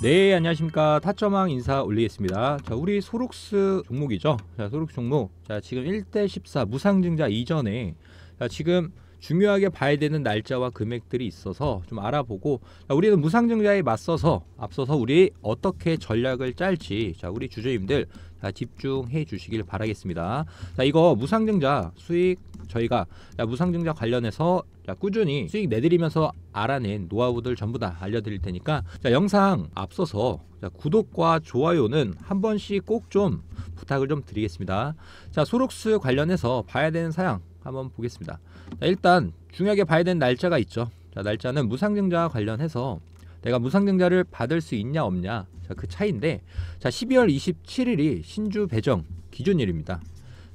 네 안녕하십니까 타점왕 인사 올리겠습니다 자 우리 소록스 종목이죠 자 소록스 종목 자 지금 1대14 무상증자 이전에 자 지금 중요하게 봐야 되는 날짜와 금액들이 있어서 좀 알아보고 자, 우리는 무상증자에 맞서서 앞서서 우리 어떻게 전략을 짤지 자 우리 주주님들 자, 집중해 주시길 바라겠습니다. 자 이거 무상증자 수익 저희가 자, 무상증자 관련해서 자, 꾸준히 수익 내드리면서 알아낸 노하우들 전부 다 알려드릴 테니까 자, 영상 앞서서 구독과 좋아요는 한 번씩 꼭 좀 부탁을 좀 드리겠습니다. 자 소록스 관련해서 봐야 되는 사양 한번 보겠습니다. 자, 일단 중요하게 봐야 되는 날짜가 있죠. 자, 날짜는 무상증자와 관련해서 내가 무상증자를 받을 수 있냐 없냐 자, 그 차이인데 자, 12월 27일이 신주 배정 기준일입니다.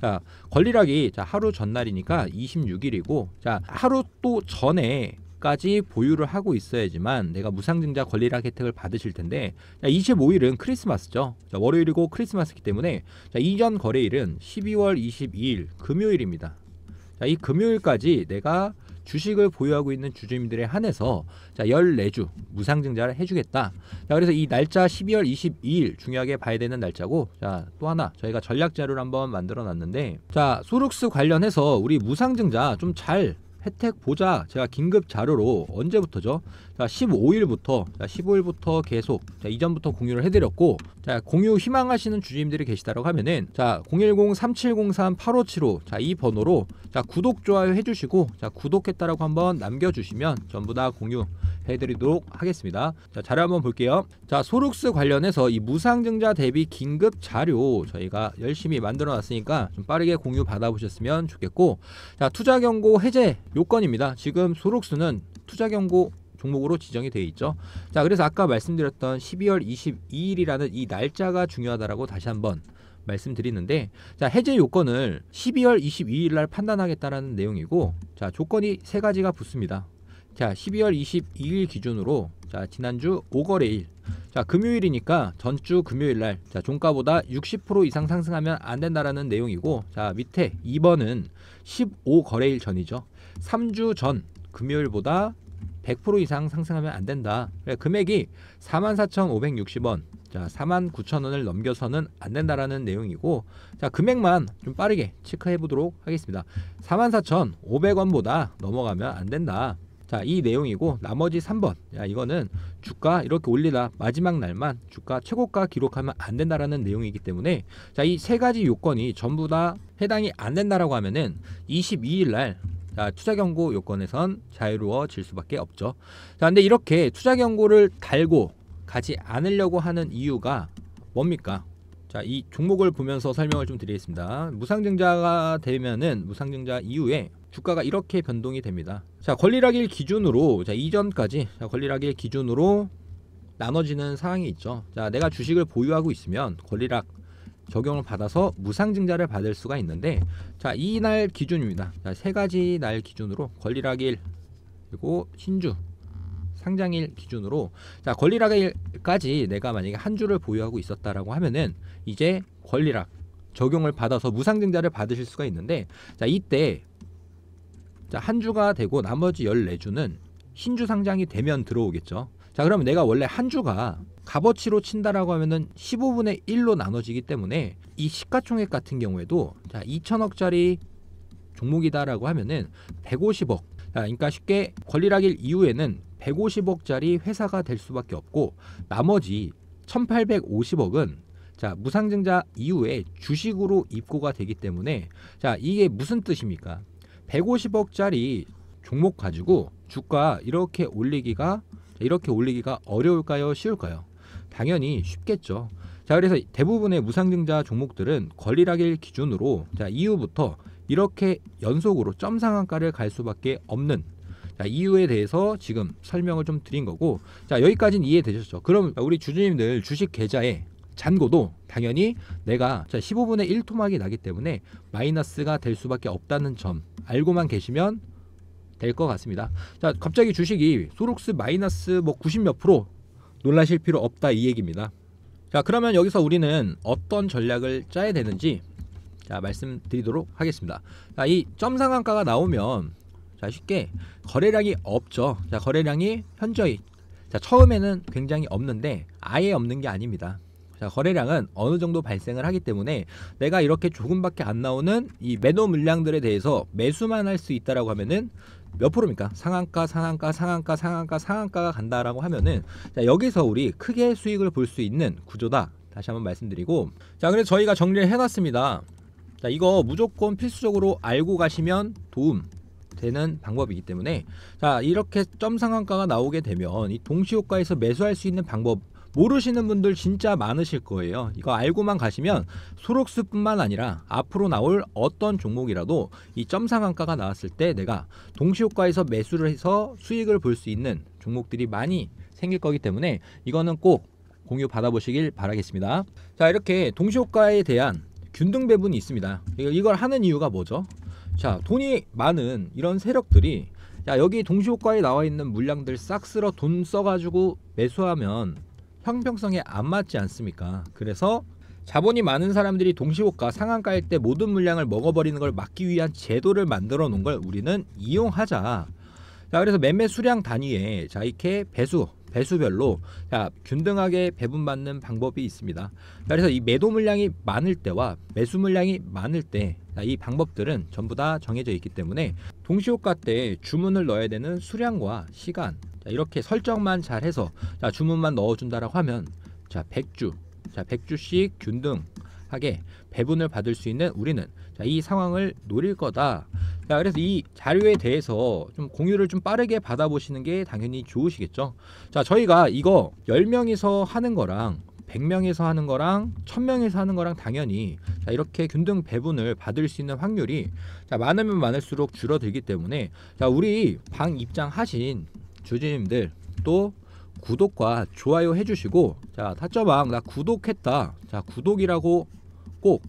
자, 권리락이 자, 하루 전날이니까 26일이고 자, 하루 또 전에 까지 보유를 하고 있어야지만 내가 무상증자 권리락 혜택을 받으실 텐데 자, 25일은 크리스마스죠. 자, 월요일이고 크리스마스이기 때문에 자, 이전 거래일은 12월 22일 금요일입니다. 자, 이 금요일까지 내가 주식을 보유하고 있는 주주님들에 한해서 자 14주 무상증자를 해주겠다. 자 그래서 이 날짜 12월 22일 중요하게 봐야 되는 날짜고 자또 하나 저희가 전략 자료를 한번 만들어 놨는데 자 소룩스 관련해서 우리 무상증자 좀잘 혜택 보자 제가 긴급 자료로 언제부터죠 자 15일부터 자 15일부터 계속 자 이전부터 공유를 해드렸고 자 공유 희망하시는 주주님들이 계시다라고 하면은 자 010-3703-8575 자 이 번호로 자 구독 좋아요 해주시고 자 구독했다라고 한번 남겨주시면 전부 다 공유 해드리도록 하겠습니다. 자, 자료 한번 볼게요. 자, 소룩스 관련해서 이 무상증자 대비 긴급 자료 저희가 열심히 만들어 놨으니까 좀 빠르게 공유 받아보셨으면 좋겠고, 자, 투자 경고 해제 요건입니다. 지금 소룩스는 투자 경고 종목으로 지정이 되어 있죠. 자, 그래서 아까 말씀드렸던 12월 22일이라는 이 날짜가 중요하다라고 다시 한번 말씀드리는데 자, 해제 요건을 12월 22일 날 판단하겠다라는 내용이고 자, 조건이 세 가지가 붙습니다. 자, 12월 22일 기준으로 자, 지난주 5거래일 자, 금요일이니까 전주 금요일 날 자, 종가보다 60% 이상 상승하면 안 된다라는 내용이고 자, 밑에 2번은 15거래일 전이죠. 3주 전 금요일보다 100% 이상 상승하면 안 된다. 그래, 금액이 44,560원, 자, 49,000원을 넘겨서는 안 된다라는 내용이고, 자, 금액만 좀 빠르게 체크해 보도록 하겠습니다. 44,500원보다 넘어가면 안 된다. 자, 이 내용이고 나머지 3번. 야, 이거는 주가 이렇게 올리다 마지막 날만 주가 최고가 기록하면 안 된다라는 내용이기 때문에 자, 이 세 가지 요건이 전부 다 해당이 안 된다라고 하면은 22일 날 자, 투자 경고 요건에선 자유로워질 수밖에 없죠. 자, 근데 이렇게 투자 경고를 달고 가지 않으려고 하는 이유가 뭡니까? 자, 이 종목을 보면서 설명을 좀 드리겠습니다. 무상증자가 되면은 무상증자 이후에 주가가 이렇게 변동이 됩니다. 자, 권리락일 기준으로 자, 이전까지 자, 권리락일 기준으로 나눠지는 사항이 있죠. 자, 내가 주식을 보유하고 있으면 권리락 적용을 받아서 무상증자를 받을 수가 있는데 자, 이 날 기준입니다. 자, 세 가지 날 기준으로 권리락일 그리고 신주 상장일 기준으로 자 권리락일까지 내가 만약에 한 주를 보유하고 있었다라고 하면은 이제 권리락 적용을 받아서 무상증자를 받으실 수가 있는데 자 이때 자, 한 주가 되고 나머지 14주는 신주 상장이 되면 들어오겠죠. 자, 그러면 내가 원래 한 주가 값어치로 친다라고 하면은 15분의 1로 나눠지기 때문에 이 시가총액 같은 경우에도 자, 2천억짜리 종목이다라고 하면은 150억. 자, 그러니까 쉽게 권리락일 이후에는 150억짜리 회사가 될 수밖에 없고 나머지 1850억은 자, 무상증자 이후에 주식으로 입고가 되기 때문에 자, 이게 무슨 뜻입니까? 150억짜리 종목 가지고 주가 이렇게 올리기가 이렇게 올리기가 어려울까요? 쉬울까요? 당연히 쉽겠죠. 자, 그래서 대부분의 무상증자 종목들은 권리락일 기준으로 자, 이후부터 이렇게 연속으로 점 상한가를 갈 수밖에 없는 자, 이유에 대해서 지금 설명을 좀 드린 거고 자, 여기까지는 이해되셨죠? 그럼 우리 주주님들 주식 계좌에 잔고도 당연히 내가 15분의 1 토막이 나기 때문에 마이너스가 될 수밖에 없다는 점 알고만 계시면 될 것 같습니다. 자, 갑자기 주식이 소록스 마이너스 뭐90몇 프로 놀라실 필요 없다 이 얘기입니다. 자, 그러면 여기서 우리는 어떤 전략을 짜야 되는지 자, 말씀드리도록 하겠습니다. 자, 이 점상한가가 나오면 자, 쉽게 거래량이 없죠. 자, 거래량이 현저히 자, 처음에는 굉장히 없는데 아예 없는 게 아닙니다. 자, 거래량은 어느 정도 발생을 하기 때문에 내가 이렇게 조금밖에 안 나오는 이 매도 물량들에 대해서 매수만 할 수 있다라고 하면은 몇 프로입니까? 상한가, 상한가, 상한가, 상한가, 상한가가 간다라고 하면은 자, 여기서 우리 크게 수익을 볼 수 있는 구조다. 다시 한번 말씀드리고 자, 그래서 저희가 정리를 해놨습니다. 자, 이거 무조건 필수적으로 알고 가시면 도움 되는 방법이기 때문에 자 이렇게 점 상한가가 나오게 되면 이 동시 효과에서 매수할 수 있는 방법 모르시는 분들 진짜 많으실 거예요. 이거 알고만 가시면 소록수뿐만 아니라 앞으로 나올 어떤 종목이라도 이 점상한가가 나왔을 때 내가 동시효과에서 매수를 해서 수익을 볼 수 있는 종목들이 많이 생길 거기 때문에 이거는 꼭 공유 받아보시길 바라겠습니다. 자 이렇게 동시효과에 대한 균등 배분이 있습니다. 이걸 하는 이유가 뭐죠? 자 돈이 많은 이런 세력들이 야 여기 동시효과에 나와 있는 물량들 싹 쓸어 돈 써가지고 매수하면 형평성에 안 맞지 않습니까? 그래서 자본이 많은 사람들이 동시호가 상한가일 때 모든 물량을 먹어버리는 걸 막기 위한 제도를 만들어 놓은 걸 우리는 이용하자. 자, 그래서 매매 수량 단위에 자 이렇게 배수 배수별로 자, 균등하게 배분받는 방법이 있습니다. 자, 그래서 이 매도 물량이 많을 때와 매수 물량이 많을 때 이 방법들은 전부 다 정해져 있기 때문에 동시호가 때 주문을 넣어야 되는 수량과 시간 자, 이렇게 설정만 잘해서 자, 주문만 넣어준다라고 하면 자 100주, 자 100주씩 균등하게 배분을 받을 수 있는 우리는 자, 이 상황을 노릴 거다. 자, 그래서 이 자료에 대해서 좀 공유를 좀 빠르게 받아보시는 게 당연히 좋으시겠죠. 자, 저희가 이거 10명이서 하는 거랑 100명에서 하는 거랑 1000명에서 하는 거랑 당연히 자, 이렇게 균등 배분을 받을 수 있는 확률이 자, 많으면 많을수록 줄어들기 때문에 자, 우리 방 입장하신 주주님들 또 구독과 좋아요 해주시고 자 타짜방 나 구독했다 자 구독이라고 꼭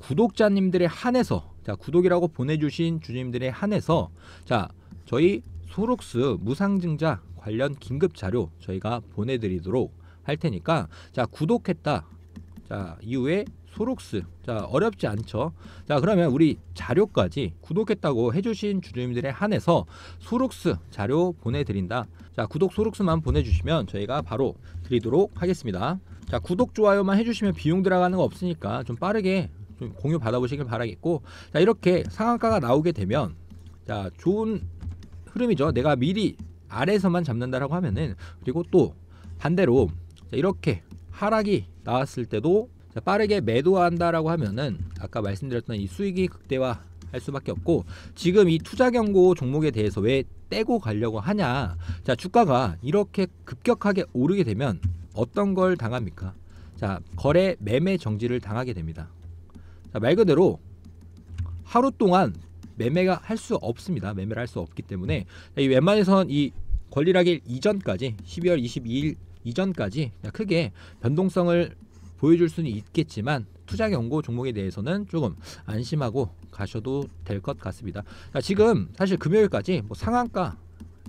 구독자님들의 한해서 자 구독이라고 보내주신 주주님들의 한해서 자 저희 소록스 무상증자 관련 긴급 자료 저희가 보내드리도록 할 테니까 자 구독했다 자 이후에 소록스. 자, 어렵지 않죠. 자, 그러면 우리 자료까지 구독했다고 해주신 주주님들에 한해서 소록스 자료 보내드린다. 자, 구독 소록스만 보내주시면 저희가 바로 드리도록 하겠습니다. 자, 구독, 좋아요만 해주시면 비용 들어가는 거 없으니까 좀 빠르게 좀 공유 받아보시길 바라겠고, 자, 이렇게 상한가가 나오게 되면, 자, 좋은 흐름이죠. 내가 미리 아래에서만 잡는다라고 하면은, 그리고 또 반대로, 자, 이렇게 하락이 나왔을 때도 그러니까 빠르게 매도한다라고 하면은 아까 말씀드렸던 이 수익이 극대화 할 수밖에 없고 지금 이 투자 경고 종목에 대해서 왜 떼고 가려고 하냐 자 주가가 이렇게 급격하게 오르게 되면 어떤 걸 당합니까 자 거래 매매 정지를 당하게 됩니다 자, 말 그대로 하루 동안 매매가 할 수 없습니다 매매를 할 수 없기 때문에 이 웬만해선 이권리라길 이전까지 12월 22일 이전까지 크게 변동성을 보여줄 수는 있겠지만 투자 경고 종목에 대해서는 조금 안심하고 가셔도 될 것 같습니다. 자, 지금 사실 금요일까지 뭐 상한가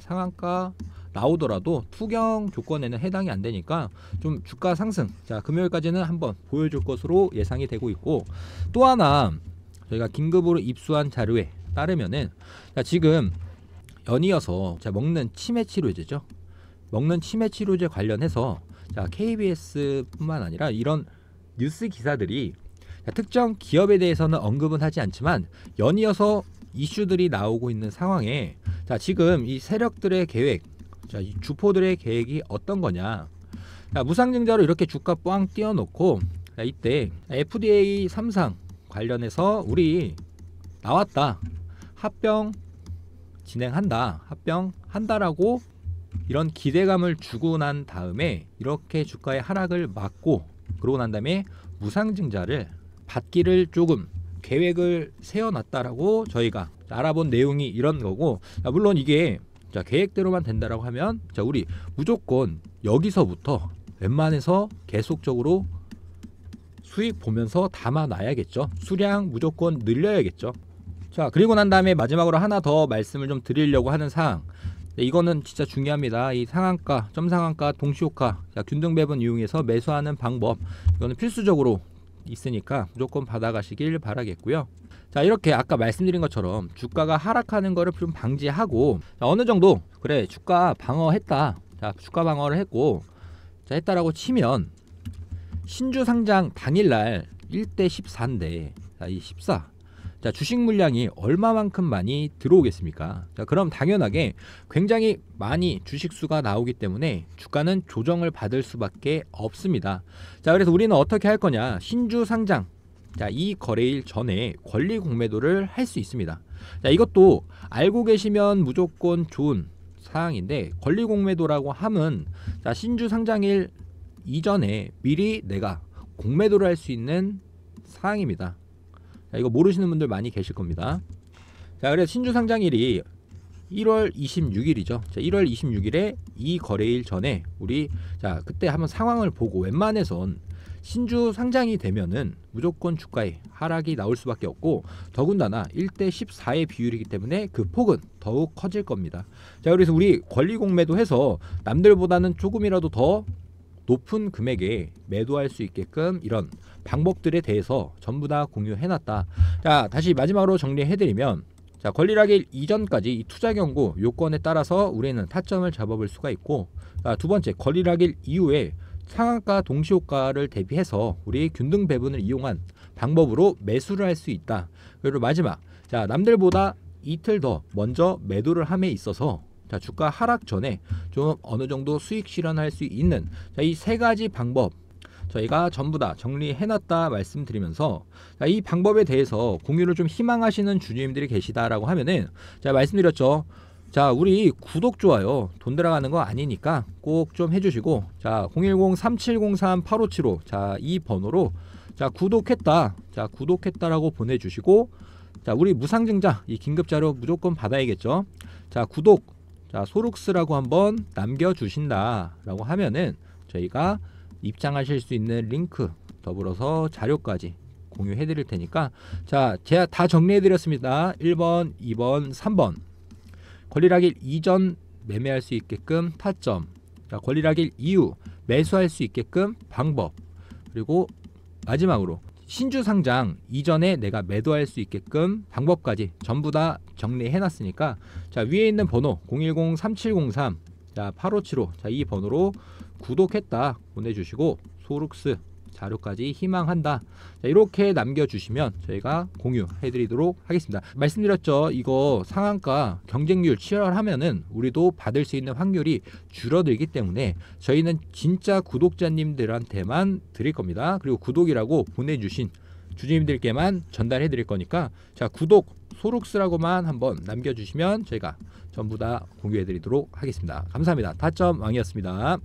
상한가 나오더라도 투경 조건에는 해당이 안 되니까 좀 주가 상승 자 금요일까지는 한번 보여줄 것으로 예상이 되고 있고 또 하나 저희가 긴급으로 입수한 자료에 따르면은 자 지금 연이어서 자 먹는 치매 치료제죠 먹는 치매 치료제 관련해서 자, KBS뿐만 아니라 이런 뉴스 기사들이 특정 기업에 대해서는 언급은 하지 않지만 연이어서 이슈들이 나오고 있는 상황에 자, 지금 이 세력들의 계획, 자, 주포들의 계획이 어떤 거냐? 자, 무상증자로 이렇게 주가 뻥 띄워놓고 자, 이때 FDA 삼상 관련해서 우리 나왔다 합병 진행한다 합병 한다라고 이런 기대감을 주고 난 다음에 이렇게 주가의 하락을 막고 그러고 난 다음에 무상증자를 받기를 조금 계획을 세워놨다라고 저희가 알아본 내용이 이런 거고 물론 이게 자, 계획대로만 된다라고 하면 자, 우리 무조건 여기서부터 웬만해서 계속적으로 수익 보면서 담아놔야겠죠. 수량 무조건 늘려야겠죠. 자 그리고 난 다음에 마지막으로 하나 더 말씀을 좀 드리려고 하는 사항 네, 이거는 진짜 중요합니다. 이 상한가, 점상한가, 동시효과 자, 균등 배분 이용해서 매수하는 방법. 이거는 필수적으로 있으니까 무조건 받아가시길 바라겠고요. 자 이렇게 아까 말씀드린 것처럼 주가가 하락하는 거를 좀 방지하고 자, 어느 정도 그래 주가 방어했다 자 주가 방어를 했고 자 했다라고 치면 신주 상장 당일날 1대 14인데 자, 이14 자, 주식 물량이 얼마만큼 많이 들어오겠습니까? 자, 그럼 당연하게 굉장히 많이 주식 수가 나오기 때문에 주가는 조정을 받을 수밖에 없습니다. 자, 그래서 우리는 어떻게 할 거냐? 신주 상장. 자, 이 거래일 전에 권리 공매도를 할 수 있습니다. 자, 이것도 알고 계시면 무조건 좋은 사항인데 권리 공매도라고 함은 자, 신주 상장일 이전에 미리 내가 공매도를 할 수 있는 사항입니다. 자, 이거 모르시는 분들 많이 계실 겁니다. 자, 그래서 신주 상장일이 1월 26일이죠. 자, 1월 26일에 이 거래일 전에 우리 자, 그때 한번 상황을 보고 웬만해선 신주 상장이 되면은 무조건 주가에 하락이 나올 수밖에 없고 더군다나 1대 14의 비율이기 때문에 그 폭은 더욱 커질 겁니다. 자 그래서 우리 권리 공매도 해서 남들보다는 조금이라도 더 높은 금액에 매도할 수 있게끔 이런 방법들에 대해서 전부 다 공유해놨다. 자, 다시 마지막으로 정리해드리면 자, 권리락일 이전까지 이 투자 경고 요건에 따라서 우리는 타점을 잡아볼 수가 있고 자, 두 번째 권리락일 이후에 상한가 동시효과를 대비해서 우리 균등 배분을 이용한 방법으로 매수를 할 수 있다. 그리고 마지막 자 남들보다 이틀 더 먼저 매도를 함에 있어서 자, 주가 하락 전에 좀 어느 정도 수익 실현할 수 있는 자, 이세 가지 방법 저희가 전부 다 정리해놨다 말씀드리면서 자, 이 방법에 대해서 공유를 좀 희망하시는 주님들이 계시다라고 하면은 자 말씀드렸죠. 자 우리 구독 좋아요 돈 들어가는 거 아니니까 꼭 좀 해주시고 자 010-3703-8575 자이 번호로 자 구독했다 자 구독했다라고 보내주시고 자 우리 무상증자 이 긴급자료 무조건 받아야겠죠 자 구독 자, 소룩스라고 한번 남겨주신다라고 하면은 저희가 입장하실 수 있는 링크 더불어서 자료까지 공유해 드릴 테니까 자 제가 다 정리해 드렸습니다 1번 2번 3번 권리락일 이전 매매할 수 있게끔 타점 자, 권리락일 이후 매수할 수 있게끔 방법 그리고 마지막으로 신주 상장 이전에 내가 매도할 수 있게끔 방법까지 전부 다 정리해 놨으니까 자 위에 있는 번호 010-3703 자 8575 자 이 번호로 구독했다 보내주시고 소룩스 자료까지 희망한다. 자, 이렇게 남겨주시면 저희가 공유해드리도록 하겠습니다. 말씀드렸죠. 이거 상한가 경쟁률 치열하면은 우리도 받을 수 있는 확률이 줄어들기 때문에 저희는 진짜 구독자님들한테만 드릴 겁니다. 그리고 구독이라고 보내주신 주주님들께만 전달해 드릴 거니까 자 구독 소록스라고만 한번 남겨주시면 저희가 전부 다 공유해 드리도록 하겠습니다. 감사합니다. 타점 왕이었습니다.